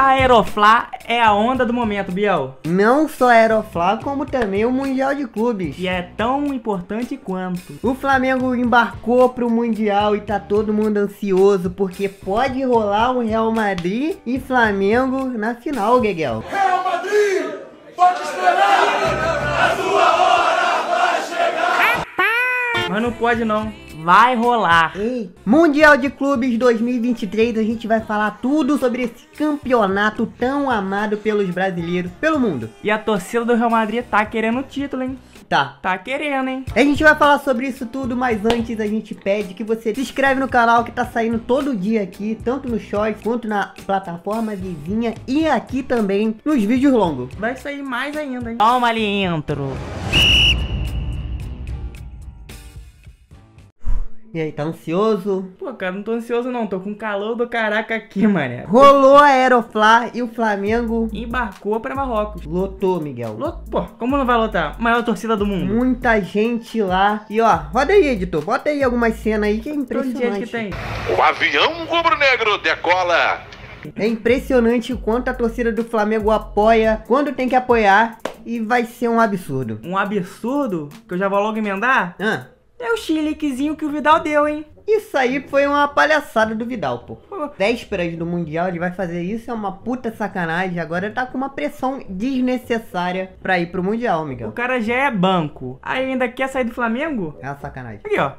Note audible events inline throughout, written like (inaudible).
A Aeroflá é a onda do momento, Biel. Não só Aeroflá, como também o Mundial de Clubes. E é tão importante quanto. O Flamengo embarcou pro Mundial e tá todo mundo ansioso porque pode rolar um Real Madrid e Flamengo na final, Gueguel. Real Madrid! Pode esperar! A sua hora vai chegar! Mas não pode não vai rolar. Ei, Mundial de Clubes 2023, a gente vai falar tudo sobre esse campeonato tão amado pelos brasileiros, pelo mundo. E a torcida do Real Madrid tá querendo o título, hein? Tá. Tá querendo, hein? A gente vai falar sobre isso tudo, mas antes a gente pede que você se inscreve no canal que tá saindo todo dia aqui, tanto no short quanto na plataforma vizinha e aqui também nos vídeos longos. Vai sair mais ainda, hein? Toma ali intro. E aí, tá ansioso? Pô, cara, não tô ansioso não, tô com calor do caraca aqui, mané. Rolou a Aeroflá e o Flamengo embarcou para Marrocos. Lotou, Miguel. Lotou, Pô, como não vai lotar? Maior torcida do mundo. Muita gente lá. E ó, roda aí, editor, bota aí algumas cenas aí que é impressionante. Que tem. O avião rubro-negro decola. É impressionante o quanto a torcida do Flamengo apoia quando tem que apoiar e vai ser um absurdo. Um absurdo? Que eu já vou logo emendar? Ah. É o Chilequezinho que o Vidal deu, hein? Isso aí foi uma palhaçada do Vidal, pô. Vésperas do Mundial, ele vai fazer isso, é uma puta sacanagem. Agora tá com uma pressão desnecessária pra ir pro Mundial, Miguel. O cara já é banco. Aí ainda quer sair do Flamengo? É uma sacanagem. Aqui, ó.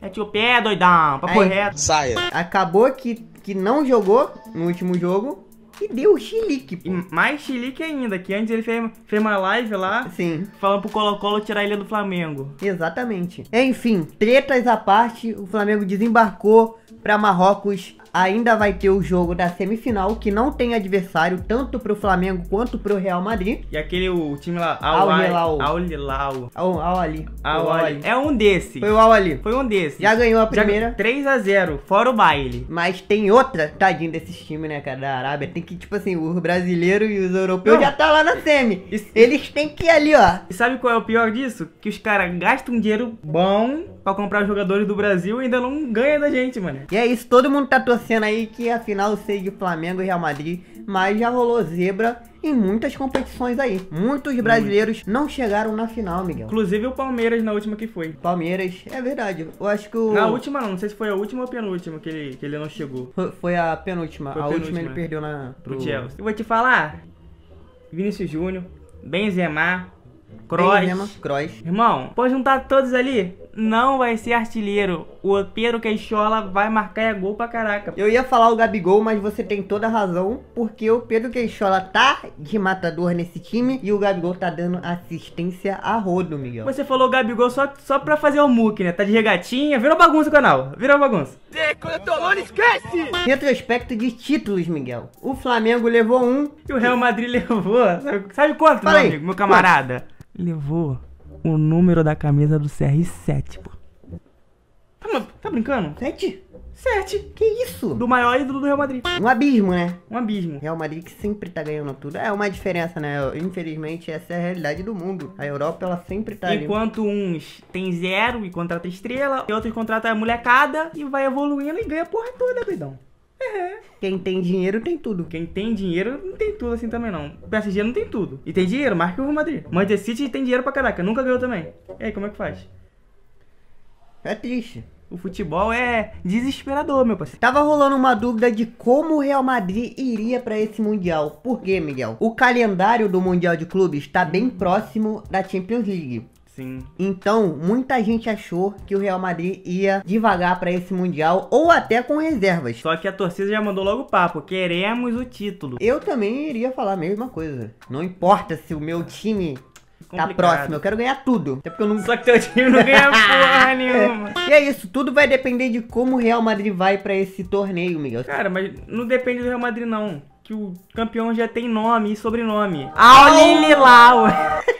é o pé, doidão. Papo aí, reto. Saia. Acabou que, que não jogou no último jogo que deu chilique, pô. E mais chilique ainda, que antes ele fez, fez uma live lá. Sim. Falando pro Colo-Colo tirar ele do Flamengo. Exatamente. Enfim, tretas à parte, o Flamengo desembarcou para Marrocos ainda vai ter o jogo da semifinal, que não tem adversário tanto pro Flamengo quanto pro Real Madrid. E aquele o time lá, Al-Hilal. Al-Hilal. Al-Ali. al É um desses. Foi o al Foi um desses. Já ganhou a primeira. 3 a 0 fora o baile. Mas tem outra, tadinho desses times, né, cara, da Arábia. Tem que, tipo assim, os brasileiros e os europeus não. já tá lá na semi. Isso. Eles têm que ir ali, ó. E sabe qual é o pior disso? Que os caras gastam dinheiro bom pra comprar jogadores do Brasil e ainda não ganha da gente, mano. E é isso, todo mundo tá torcendo torcendo aí que a final seja Flamengo e Real Madrid, mas já rolou zebra em muitas competições aí. Muitos brasileiros não chegaram na final, Miguel. Inclusive o Palmeiras na última que foi. Palmeiras, é verdade. Eu acho que o... Na última não, não sei se foi a última ou a penúltima que ele, que ele não chegou. Foi, foi a penúltima. Foi a, penúltima. última ele é. perdeu na... Pro, Chelsea. Eu vou te falar, Vinícius Júnior, Benzema, Cross. Benzema, Cross. Irmão, pode juntar todos ali? não vai ser artilheiro. O Pedro Queixola vai marcar é gol pra caraca. Eu ia falar o Gabigol, mas você tem toda a razão, porque o Pedro Queixola tá de matador nesse time e o Gabigol tá dando assistência a rodo, Miguel. Você falou Gabigol só, só pra fazer o muque, né? Tá de regatinha, virou bagunça o canal, virou bagunça. Decolotolone, esquece! Retrospecto de títulos, Miguel. O Flamengo levou um. E o Real Madrid levou. Sabe, sabe quanto, Falei. meu amigo, meu camarada? Levou o número da camisa do CR7, pô. Tá, tá brincando? Sete? Sete? Que isso? Do maior ídolo do Real Madrid. Um abismo, né? Um abismo. Real Madrid que sempre tá ganhando tudo. É uma diferença, né? Infelizmente, essa é a realidade do mundo. A Europa, ela sempre tá Enquanto ali. uns tem zero e contrata estrela, e outros contrata a molecada e vai evoluindo e ganha porra toda, doidão. É. Quem tem dinheiro tem tudo. Quem tem dinheiro não tem tudo assim também, não. O PSG não tem tudo. E tem dinheiro, mais que o Real Madrid. Manchester City tem dinheiro pra caraca, nunca ganhou também. E aí, como é que faz? É triste. O futebol é desesperador, meu parceiro. Tava rolando uma dúvida de como o Real Madrid iria para esse Mundial. Por quê, Miguel? O calendário do Mundial de Clubes está bem próximo da Champions League. Sim. Então, muita gente achou que o Real Madrid ia devagar para esse Mundial ou até com reservas. Só que a torcida já mandou logo o papo: queremos o título. Eu também iria falar a mesma coisa. Não importa se o meu time tá Complicado. Tá próximo, eu quero ganhar tudo. Até porque eu não... Só que teu time não ganha (laughs) porra nenhuma. (laughs) E é isso, tudo vai depender de como o Real Madrid vai para esse torneio, Miguel. Cara, mas não depende do Real Madrid, não. Que o campeão já tem nome e sobrenome. Al-Hilal!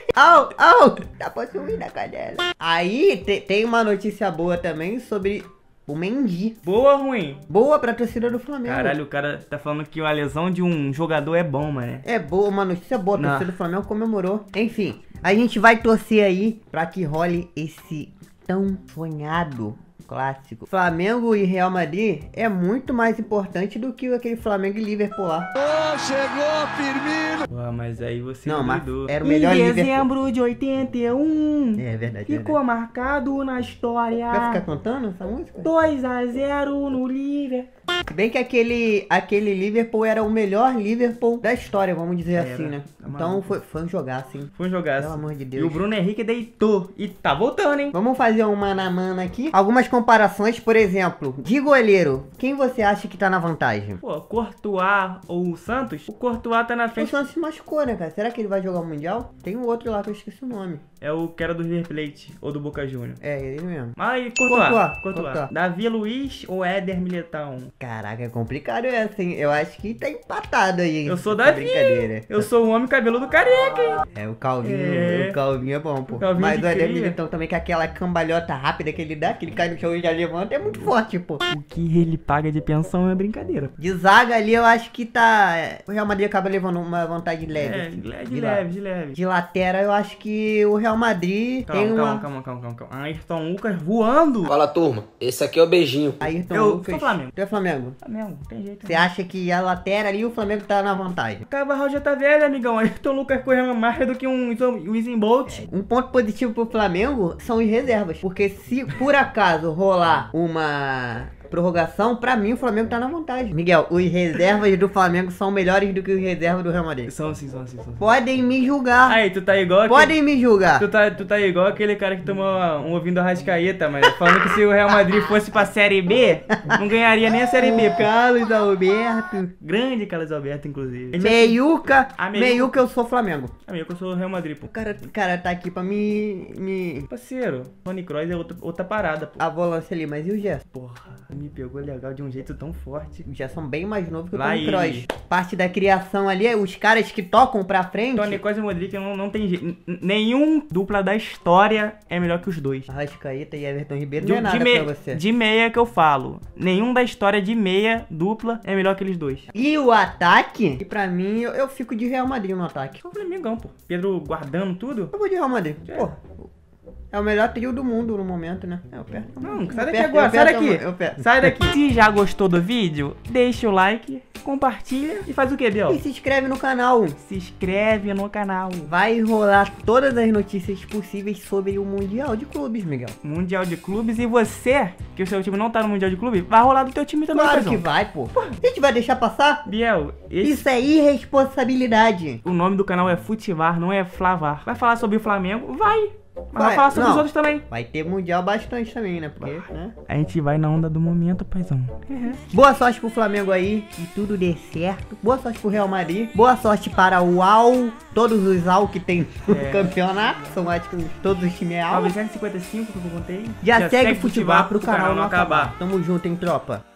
(laughs) Au, au, tá subir a cadela. Aí te, tem uma notícia boa também sobre o Mendy. Boa ou ruim? Boa pra torcida do Flamengo. Caralho, o cara tá falando que a lesão de um jogador é bom, mano. É boa, uma notícia boa. A torcida do Flamengo comemorou. Enfim, a gente vai torcer aí pra que role esse tão sonhado clássico. Flamengo e Real Madrid é muito mais importante do que aquele Flamengo e Liverpool lá. Oh, chegou, Firmino! Ué, mas aí você Não, mas era o melhor Em dezembro Liverpool. de 81. É, é verdade. Ficou verdade. marcado na história. Vai ficar contando essa música? 2 a 0 no Liverpool. Bem que aquele, aquele Liverpool era o melhor Liverpool da história, vamos dizer era, assim, né? É então foi, foi um jogar, sim. Foi um jogar. Pelo amor de Deus. E o Bruno Henrique deitou. E tá voltando, hein? Vamos fazer uma na mana mano aqui. Algumas comparações, por exemplo, de goleiro. Quem você acha que tá na vantagem? Pô, Courtois ou o Santos? O Courtois tá na frente. O Santos se machucou, né, cara? Será que ele vai jogar o Mundial? Tem um outro lá que eu esqueci o nome. É o que era do River Plate ou do Boca Júnior. É, ele mesmo. Mas Courtois. Courtois. Courtois. Courtois. Davi Luiz ou Éder Militão? Cara, Caraca, é complicado é assim. Eu acho que tá empatado aí, hein? Eu sou Davi. Brincadeira. Eu sou o homem cabeludo careca, hein? É, o Calvinho, é. o Calvinho é bom, pô. Mas o Ademir, então, também com aquela cambalhota rápida que ele dá, que ele cai no chão e já levanta, é muito forte, pô. O que ele paga de pensão é brincadeira. De zaga ali, eu acho que tá... O Real Madrid acaba levando uma vantagem é, leve. É, assim, de, de leve, de leve. De lateral, eu acho que o Real Madrid calma, tem calma, uma... Calma, calma, calma, calma. Ayrton Lucas voando. Fala, turma. Esse aqui é o beijinho. Ayrton eu, Lucas. Eu sou Flamengo. Tu é Flamengo? Flamengo. Flamengo, tem jeito. Você acha que a lateral ali o Flamengo tá na vantagem? O Cavarral já tá velho, amigão. Aí o Lucas correu é mais do que um Usain Bolt. É, um ponto positivo pro Flamengo são as reservas. Porque se por acaso rolar uma prorrogação, pra mim o Flamengo tá na vantagem. Miguel, os reservas do Flamengo são melhores do que os reservas do Real Madrid. São sim, são sim, são sim. Podem me julgar. Aí, tu tá igual. Podem aquele... me julgar. Tu tá, tu tá igual aquele cara que tomou um ouvindo a Rascaeta, mas falando que se o Real Madrid fosse pra Série B, não ganharia nem a Série B. Carlos Alberto. Grande Carlos Alberto, inclusive. É Meiuca. Meiuca eu sou Flamengo. A ah, Meiuca eu sou Real Madrid, pô. O cara, o cara tá aqui pra me. me... Parceiro, Rony Cross é outra, outra parada, pô. A volância ali, mas e o gesto? Porra me pegou legal de um jeito tão forte. Já são bem mais novos que o Lá Tony Kroos. Parte da criação ali é os caras que tocam pra frente. Tony Kroos e Modric não, não tem jeito. Nenhum dupla da história é melhor que os dois. Arrascaeta e Everton Ribeiro de, não é nada de meia, pra você. De meia que eu falo. Nenhum da história de meia dupla é melhor que eles dois. E o ataque? Que pra mim, eu, eu fico de Real Madrid no ataque. O é Flamengão, pô. Pedro guardando tudo. Eu vou de Real Madrid. É. Pô, é o melhor trio do mundo no momento, né? É, o pé. Não, sai daqui agora, sai daqui. Sai daqui. Se já gostou do vídeo, deixa o like, compartilha e faz o que, Biel? E se inscreve no canal. Se inscreve no canal. Vai rolar todas as notícias possíveis sobre o Mundial de Clubes, Miguel. Mundial de Clubes e você, que o seu time não tá no Mundial de clubes, vai rolar do teu time também, Claro que vai, pô. pô. A gente vai deixar passar? Biel, esse... isso é irresponsabilidade. O nome do canal é Futivar, não é Flavar. Vai falar sobre o Flamengo? Vai! Mas vai falar sobre não, os outros também. Vai ter mundial bastante também, né? Porque, né? A gente vai na onda do momento, paizão. Uhum. Boa sorte pro Flamengo aí, que tudo dê certo. Boa sorte pro Real Madrid. Boa sorte para o AL, todos os AL que tem (laughs) no é. campeonato. São acho que todos os times é AU. Né, 955 que eu contei. Já, Já segue, segue futebol, futebol pro, canal, canal não acabar. acabar. Tamo junto, hein, tropa.